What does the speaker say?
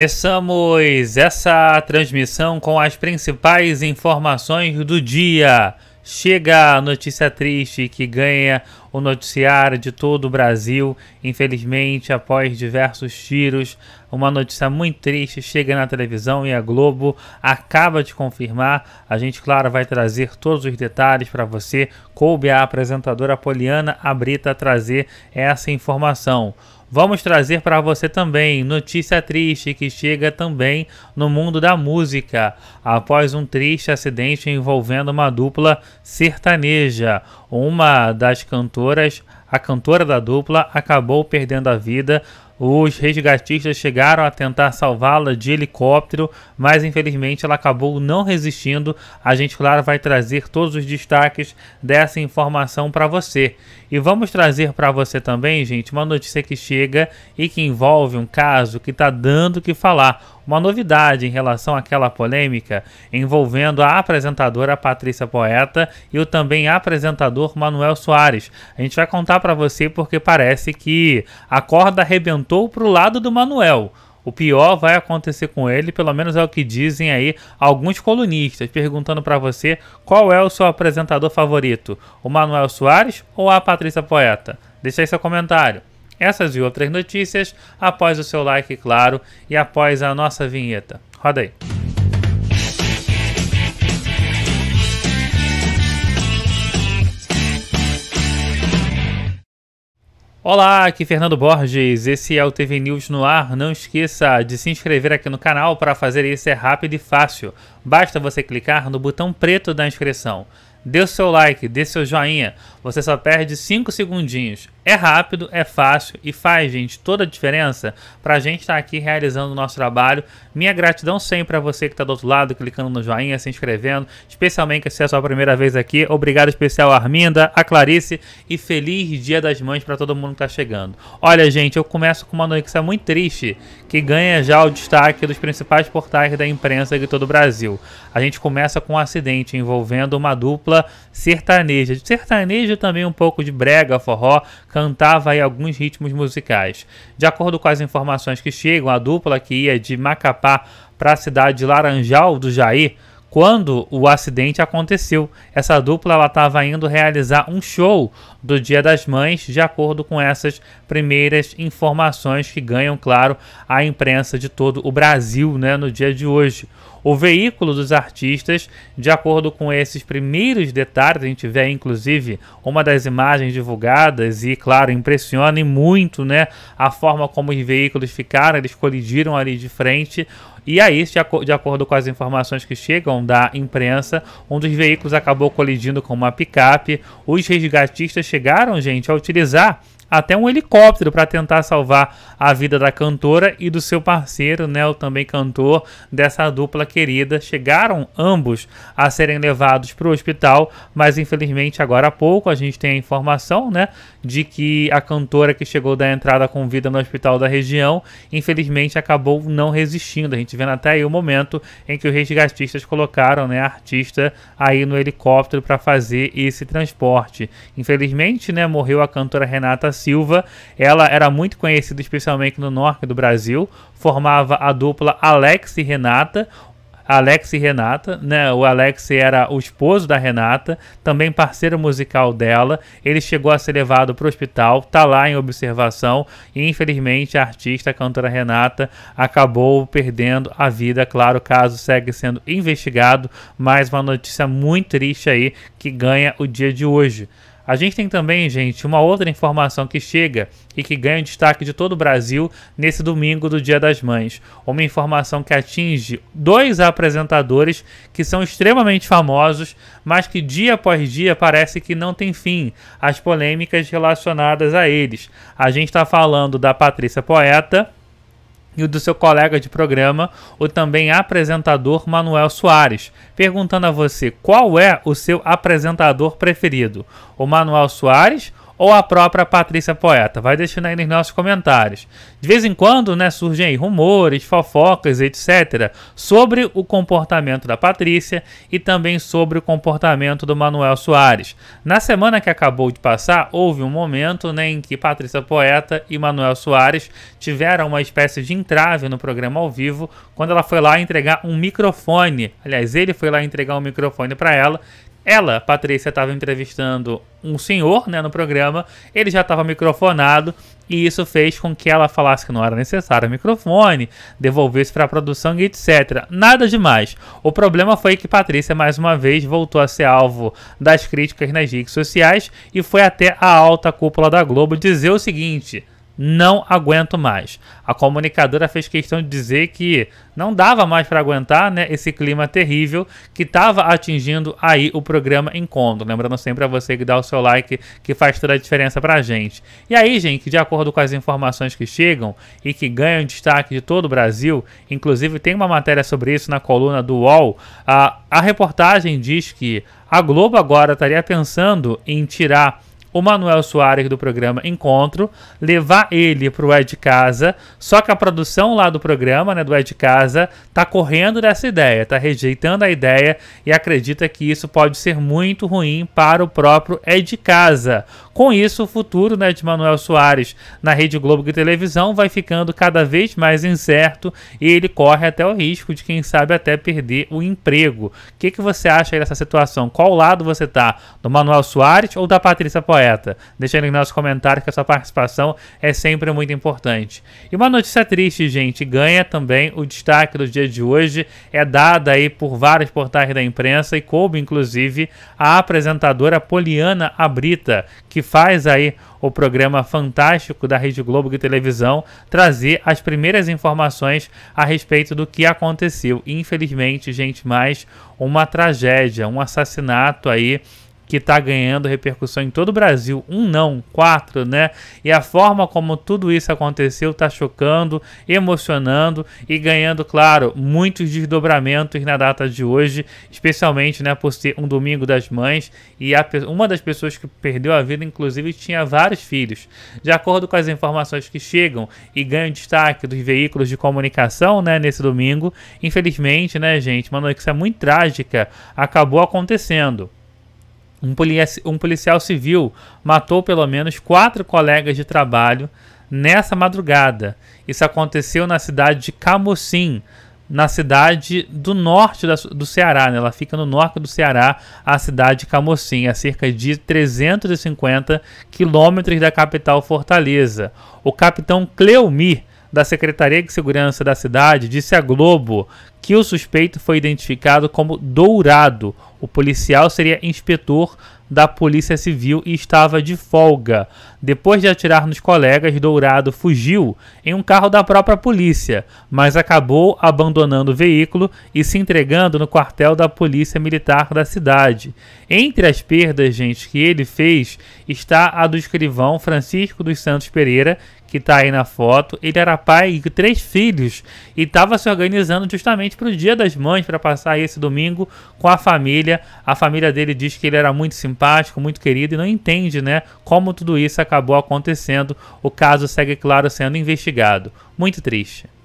Começamos essa transmissão com as principais informações do dia. Chega a notícia triste que ganha o noticiário de todo o Brasil. Infelizmente, após diversos tiros, uma notícia muito triste chega na televisão e a Globo acaba de confirmar. A gente, claro, vai trazer todos os detalhes para você. Coube a apresentadora Poliana Abrita trazer essa informação. Vamos trazer para você também notícia triste que chega também no mundo da música. Após um triste acidente envolvendo uma dupla sertaneja, uma das cantoras, a cantora da dupla, acabou perdendo a vida os resgatistas chegaram a tentar salvá-la de helicóptero, mas infelizmente ela acabou não resistindo. A gente, claro, vai trazer todos os destaques dessa informação para você. E vamos trazer para você também, gente, uma notícia que chega e que envolve um caso que está dando o que falar uma novidade em relação àquela polêmica envolvendo a apresentadora Patrícia Poeta e o também apresentador Manuel Soares. A gente vai contar para você porque parece que a corda arrebentou pro lado do Manuel. O pior vai acontecer com ele, pelo menos é o que dizem aí alguns colunistas, perguntando para você qual é o seu apresentador favorito, o Manuel Soares ou a Patrícia Poeta? Deixa aí seu comentário. Essas e outras notícias após o seu like, claro, e após a nossa vinheta. Roda aí. Olá, aqui Fernando Borges, esse é o TV News no ar. Não esqueça de se inscrever aqui no canal para fazer isso é rápido e fácil. Basta você clicar no botão preto da inscrição dê o seu like, dê seu joinha. Você só perde 5 segundinhos. É rápido, é fácil e faz, gente, toda a diferença para a gente estar tá aqui realizando o nosso trabalho. Minha gratidão sempre a você que está do outro lado, clicando no joinha, se inscrevendo, especialmente se é a sua primeira vez aqui. Obrigado especial a Arminda, a Clarice e feliz Dia das Mães para todo mundo que está chegando. Olha, gente, eu começo com uma notícia muito triste que ganha já o destaque dos principais portais da imprensa de todo o Brasil. A gente começa com um acidente envolvendo uma dupla sertaneja. Sertaneja também um pouco de brega, forró, cantava aí alguns ritmos musicais. De acordo com as informações que chegam, a dupla que ia de Macapá para a cidade de Laranjal do Jair quando o acidente aconteceu. Essa dupla estava indo realizar um show do Dia das Mães, de acordo com essas primeiras informações que ganham, claro, a imprensa de todo o Brasil né, no dia de hoje. O veículo dos artistas, de acordo com esses primeiros detalhes, a gente vê inclusive uma das imagens divulgadas e, claro, impressiona muito né, a forma como os veículos ficaram, eles colidiram ali de frente e aí, de acordo com as informações que chegam da imprensa, um dos veículos acabou colidindo com uma picape. Os resgatistas chegaram, gente, a utilizar até um helicóptero para tentar salvar a vida da cantora e do seu parceiro, né, o também cantor dessa dupla querida. Chegaram ambos a serem levados para o hospital, mas infelizmente agora há pouco a gente tem a informação, né, de que a cantora que chegou da entrada com vida no hospital da região, infelizmente acabou não resistindo. A gente vendo até aí o momento em que os resgatistas colocaram, né, a artista aí no helicóptero para fazer esse transporte. Infelizmente, né, morreu a cantora Renata Silva. Ela era muito conhecida especialmente no norte do Brasil, formava a dupla Alex e Renata. Alex e Renata, né? O Alex era o esposo da Renata, também parceiro musical dela. Ele chegou a ser levado para o hospital, tá lá em observação e infelizmente a artista, a cantora Renata, acabou perdendo a vida. Claro, o caso segue sendo investigado, mas uma notícia muito triste aí que ganha o dia de hoje. A gente tem também, gente, uma outra informação que chega e que ganha destaque de todo o Brasil nesse domingo do Dia das Mães. Uma informação que atinge dois apresentadores que são extremamente famosos, mas que dia após dia parece que não tem fim as polêmicas relacionadas a eles. A gente está falando da Patrícia Poeta e o do seu colega de programa, o também apresentador Manuel Soares, perguntando a você qual é o seu apresentador preferido: o Manuel Soares ou a própria Patrícia Poeta. Vai deixando aí nos nossos comentários. De vez em quando, né, surgem aí rumores, fofocas, etc, sobre o comportamento da Patrícia e também sobre o comportamento do Manuel Soares. Na semana que acabou de passar, houve um momento né, em que Patrícia Poeta e Manuel Soares tiveram uma espécie de entrave no programa ao vivo, quando ela foi lá entregar um microfone. Aliás, ele foi lá entregar um microfone para ela, ela, Patrícia, estava entrevistando um senhor né, no programa, ele já estava microfonado e isso fez com que ela falasse que não era necessário o microfone, devolvesse para a produção e etc. Nada demais. O problema foi que Patrícia, mais uma vez, voltou a ser alvo das críticas nas redes sociais e foi até a alta cúpula da Globo dizer o seguinte não aguento mais. A comunicadora fez questão de dizer que não dava mais para aguentar né, esse clima terrível que estava atingindo aí o programa Encontro. Lembrando sempre a você que dá o seu like, que faz toda a diferença para a gente. E aí, gente, de acordo com as informações que chegam e que ganham destaque de todo o Brasil, inclusive tem uma matéria sobre isso na coluna do UOL, a, a reportagem diz que a Globo agora estaria pensando em tirar o Manuel Soares do programa Encontro, levar ele pro o de Casa, só que a produção lá do programa, né, do Ed Casa, tá correndo dessa ideia, tá rejeitando a ideia e acredita que isso pode ser muito ruim para o próprio Ed Casa. Com isso, o futuro né, de Manuel Soares na Rede Globo de televisão vai ficando cada vez mais incerto e ele corre até o risco de, quem sabe, até perder o emprego. O que, que você acha dessa situação? Qual lado você tá? Do Manuel Soares ou da Patrícia Poeta? completa. Deixa aí nos comentários que a sua participação é sempre muito importante. E uma notícia triste, gente, ganha também o destaque do dia de hoje. É dada aí por vários portais da imprensa e coube, inclusive, a apresentadora Poliana Abrita, que faz aí o programa fantástico da Rede Globo de televisão trazer as primeiras informações a respeito do que aconteceu. Infelizmente, gente, mais uma tragédia, um assassinato aí que está ganhando repercussão em todo o Brasil. Um não, quatro, né? E a forma como tudo isso aconteceu está chocando, emocionando e ganhando, claro, muitos desdobramentos na data de hoje, especialmente, né, por ser um domingo das mães e a, uma das pessoas que perdeu a vida, inclusive, tinha vários filhos. De acordo com as informações que chegam e ganham destaque dos veículos de comunicação, né, nesse domingo, infelizmente, né, gente, uma notícia muito trágica acabou acontecendo. Um, um policial civil matou pelo menos quatro colegas de trabalho nessa madrugada. Isso aconteceu na cidade de Camocim, na cidade do norte da, do Ceará. Né? Ela fica no norte do Ceará, a cidade de Camocim, a cerca de 350 quilômetros da capital Fortaleza. O capitão Cleomir da Secretaria de Segurança da cidade disse à Globo que o suspeito foi identificado como Dourado. O policial seria inspetor da Polícia Civil e estava de folga. Depois de atirar nos colegas, Dourado fugiu em um carro da própria polícia, mas acabou abandonando o veículo e se entregando no quartel da Polícia Militar da cidade. Entre as perdas, gente, que ele fez está a do escrivão Francisco dos Santos Pereira, que tá aí na foto, ele era pai de três filhos e estava se organizando justamente para o Dia das Mães, para passar esse domingo com a família. A família dele diz que ele era muito simpático, muito querido e não entende, né, como tudo isso acabou acontecendo. O caso segue, claro, sendo investigado. Muito triste.